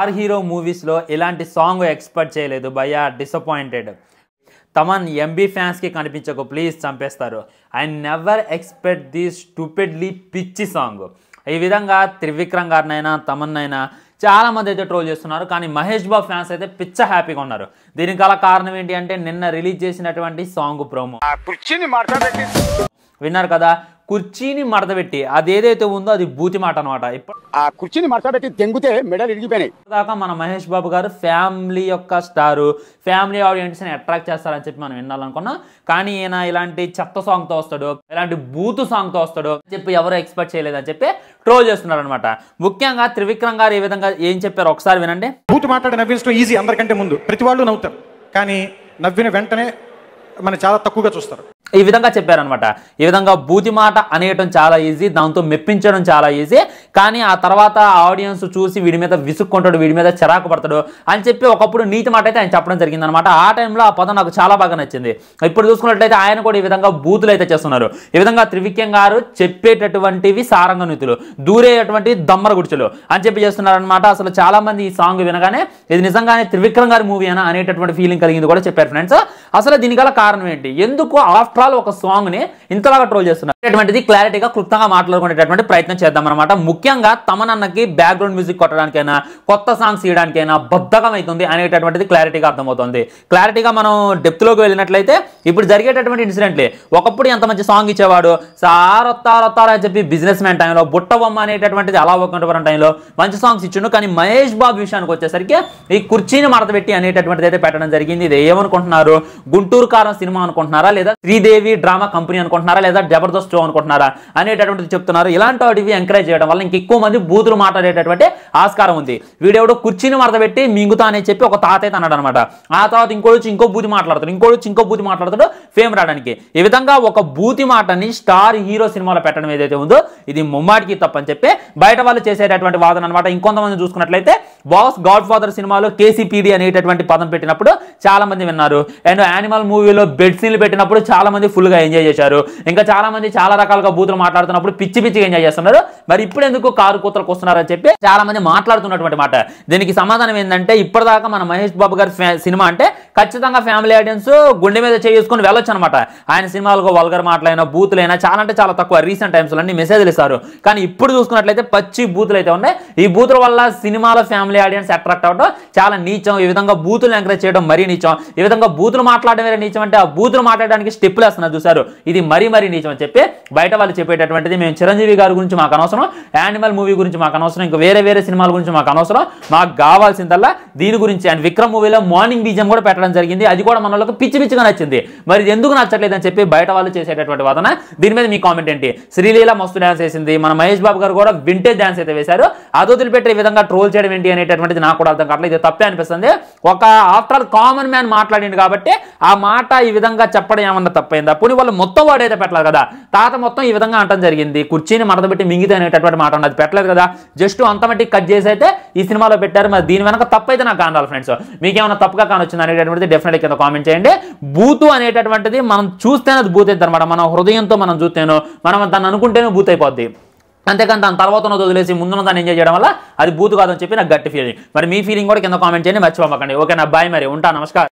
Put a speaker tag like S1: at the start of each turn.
S1: star hero మూవీస్లో ఇలాంటి song expect చేయలేదు బయ ఆర్ డిసప్పాయింటెడ్ తమన్ ఎంబీ ఫ్యాన్స్కి కనిపించకు ప్లీజ్ చంపేస్తారు I never expect this stupidly పిచ్చి సాంగ్ ఈ విధంగా త్రివిక్రమ్ గారినైనా తమన్నైనా చాలామంది అయితే ట్రోల్ చేస్తున్నారు కానీ మహేష్ బాబు ఫ్యాన్స్ అయితే పిచ్చ హ్యాపీగా ఉన్నారు దీనికి గల కారణం ఏంటి అంటే నిన్న రిలీజ్ చేసినటువంటి సాంగ్ ప్రోమో విన్నారు కదా కుర్చీని మడతబెట్టి ఏదైతే ఉందో అది బూతి మాట అనమాట ఆ కుర్చీని మడతబెట్టి తెంగితే మెడల్ ఇరిగిపోయినాయి దాకా మన మహేష్ బాబు గారు ఫ్యామిలీ యొక్క స్టారు ఫ్యామిలీ ని అట్రాక్ట్ చేస్తారని చెప్పి మనం వినాలనుకున్నాం కానీ ఈయన ఇలాంటి చెత్త సాంగ్ తో వస్తాడు ఇలాంటి బూతు తో వస్తాడు అని చెప్పి ఎవరు ఎక్స్పెక్ట్ చేయలేదని చెప్పి ట్రోల్ చేస్తున్నారు అనమాట ముఖ్యంగా త్రివిక్రమ్ గారు ఏ విధంగా ఏం చెప్పారు ఒకసారి వినండి బూతు మాట్లాడి నవ్వించడం ఈజీ అందరికంటే ముందు ప్రతి వాళ్ళు నవ్వుతారు కానీ నవ్విన వెంటనే మన చాలా తక్కువగా చూస్తారు ఈ విధంగా చెప్పారనమాట ఈ విధంగా బూతి మాట అనేయటం చాలా ఈజీ దాంతో మెప్పించడం చాలా ఈజీ కానీ ఆ తర్వాత ఆడియన్స్ చూసి వీడి మీద విసుక్కుంటాడు వీడి మీద చిరాకు పడతాడు అని చెప్పి ఒకప్పుడు నీతి మాట అయితే ఆయన చెప్పడం జరిగింది అనమాట ఆ టైంలో ఆ పదం నాకు చాలా బాగా నచ్చింది ఇప్పుడు చూసుకున్నట్లయితే ఆయన కూడా ఈ విధంగా బూతులు అయితే చేస్తున్నారు ఈ విధంగా త్రివిక్యం గారు చెప్పేటటువంటివి సారంగ నీతులు దూరేటువంటి దమ్మర గుడిచలు అని చెప్పి చేస్తున్నారనమాట అసలు చాలా మంది ఈ సాంగ్ వినగానే ఇది నిజంగానే త్రివిక్రమ్ గారి మూవీ అనేటటువంటి ఫీలింగ్ కలిగింది కూడా చెప్పారు ఫ్రెండ్స్ అసలు దీనికల కారణం ఏంటి ఎందుకు ఆఫ్టర్ చక్రాలు ఒక ని ఇంతలాగా ట్రోల్ చేస్తున్నారు అటువంటిది క్లారిటీగా క్లుప్తంగా మాట్లాడుకునేటటువంటి ప్రయత్నం చేద్దాం అనమాట ముఖ్యంగా తమనన్నకి బ్యాక్గ్రౌండ్ మ్యూజిక్ కొట్టడానికైనా కొత్త సాంగ్స్ ఇవ్వడానికైనా బద్ధకం అవుతుంది అనేటటువంటిది క్లారిటీగా అర్థమవుతుంది క్లారిటీగా మనం డెప్త్ లోకి వెళ్ళినట్లయితే ఇప్పుడు జరిగేటటువంటి ఇన్సిడెంట్లే ఒకప్పుడు ఎంత మంచి సాంగ్ ఇచ్చేవాడు సారొత్తారొత్తారా అని చెప్పి బిజినెస్ మ్యాన్ టైంలో బుట్ట బొమ్మ అనేటటువంటిది అలా ఒకటువంటి టైంలో మంచి సాంగ్స్ ఇచ్చిండు కానీ మహేష్ బాబు విషయానికి వచ్చేసరికి ఈ కుర్చీని మడతపెట్టి అనేటటువంటిది అయితే పెట్టడం జరిగింది ఇది ఏమనుకుంటున్నారు గుంటూరు కారం సినిమా అనుకుంటున్నారా లేదా శ్రీదేవి శ్రీదేవి డ్రామా కంపెనీ అనుకుంటున్నారా లేదా జబర్దస్త్ షో అనుకుంటున్నారా అనేటటువంటిది చెప్తున్నారు ఇలాంటి వాటివి ఎంకరేజ్ చేయడం వల్ల ఇంక ఎక్కువ మంది బూతులు మాట్లాడేటటువంటి ఆస్కారం ఉంది వీడెవడు కుర్చీని పెట్టి మింగుతా అని చెప్పి ఒక తాతయ్య అన్నాడు అనమాట ఆ తర్వాత ఇంకోటి ఇంకో బూతి మాట్లాడతాడు ఇంకోటి ఇంకో బూతి మాట్లాడతాడు ఫేమ్ రావడానికి ఈ విధంగా ఒక బూతి మాటని స్టార్ హీరో సినిమాలో పెట్టడం ఏదైతే ఉందో ఇది ముమ్మాటికి తప్పని చెప్పి బయట వాళ్ళు చేసేటటువంటి వాదన అనమాట ఇంకొంతమంది చూసుకున్నట్లయితే బాస్ గాడ్ ఫాదర్ సినిమాలో కేసీపీడి అనేటటువంటి పదం పెట్టినప్పుడు చాలా మంది విన్నారు అండ్ యానిమల్ మూవీలో బెడ్ సీన్లు పెట్టినప్పుడు చాలా మంది మంది ఫుల్గా ఎంజాయ్ చేశారు ఇంకా చాలా మంది చాలా రకాలుగా బూతులు మాట్లాడుతున్నప్పుడు పిచ్చి పిచ్చిగా ఎంజాయ్ చేస్తున్నారు మరి ఇప్పుడు ఎందుకు కారు కూతలకు వస్తున్నారని చెప్పి చాలా మంది మాట్లాడుతున్నటువంటి మాట దీనికి సమాధానం ఏంటంటే ఇప్పటిదాకా మన మహేష్ బాబు గారి సినిమా అంటే ఖచ్చితంగా ఫ్యామిలీ ఆడియన్స్ గుండె మీద చేసుకుని వెళ్ళొచ్చు అనమాట ఆయన సినిమాలకు వల్గర్ మాటలైనా బూతులైనా చాలా అంటే చాలా తక్కువ రీసెంట్ టైమ్స్లో అన్ని మెసేజ్లు ఇస్తారు కానీ ఇప్పుడు చూసుకున్నట్లయితే పచ్చి బూతులు అయితే ఉన్నాయి ఈ బూతుల వల్ల సినిమాల ఫ్యామిలీ ఆడియన్స్ అట్రాక్ట్ అవ్వడం చాలా నీచం ఈ విధంగా బూతులు ఎంకరేజ్ చేయడం మరీ నీచం ఈ విధంగా బూతులు మాట్లాడడం వేరే నీచం అంటే ఆ బూతులు మాట్లాడడానికి స్టెప్లు చేస్తున్నారు చూసారు ఇది మరీ మరీ నీచం అని చెప్పి బయట వాళ్ళు చెప్పేటటువంటిది మేము చిరంజీవి గారి గురించి మాకు అనవసరం యానిమల్ మూవీ గురించి మాకు అనవసరం ఇంకా వేరే వేరే సినిమాల గురించి మాకు అనవసరం మాకు కావాల్సిందల్లా దీని గురించి అండ్ విక్రమ్ మూవీలో మార్నింగ్ బీజం కూడా పెట్టడం జరిగింది అది కూడా మన పిచ్చి పిచ్చిగా నచ్చింది మరి ఎందుకు నచ్చట్లేదు అని చెప్పి బయట వాళ్ళు చేసేటటువంటి వాదన దీని మీద మీ కామెంట్ ఏంటి శ్రీలీల మస్తు డ్యాన్స్ వేసింది మన మహేష్ బాబు గారు కూడా వింటేజ్ డ్యాన్స్ అయితే వేశారు అదొదిలి పెట్టే విధంగా ట్రోల్ చేయడం ఏంటి అనేటటువంటిది నాకు కూడా అర్థం కావట్లేదు ఇది తప్పే అనిపిస్తుంది ఒక ఆఫ్టర్ ఆల్ కామన్ మ్యాన్ మాట్లాడింది కాబట్టి ఆ మాట ఈ విధంగా చెప్పడం ఏమన్నా తప్పే అయిందా పోనీ వాళ్ళు మొత్తం వాడైతే పెట్టలేదు కదా తాత మొత్తం ఈ విధంగా అంటం జరిగింది కుర్చీని మరద పెట్టి మింగితే అనేటటువంటి మాట ఉండదు పెట్టలేదు కదా జస్ట్ మట్టి కట్ చేసి అయితే ఈ సినిమాలో పెట్టారు మరి దీని వెనక తప్పైతే నాకు కానాలి ఫ్రెండ్స్ మీకేమైనా తప్పుగా కానొచ్చింది అనేటటువంటిది డెఫినెట్లీ కింద కామెంట్ చేయండి బూతు అనేటటువంటిది మనం చూస్తేనే అది బూతైంది అనమాట మన హృదయంతో మనం చూస్తేనో మనం దాన్ని అనుకుంటేనే బూత్ అయిపోద్ది అంతేకాని దాని తర్వాత ఉన్నది వదిలేసి ముందున్న దాన్ని ఎంజాయ్ చేయడం వల్ల అది బూతు కాదని చెప్పి నాకు గట్టి ఫీలింగ్ మరి మీ ఫీలింగ్ కూడా కింద కామెంట్ చేయండి మర్చిపోమకండి ఓకే నా బాయ్ మరి ఉంటా నమస్కారం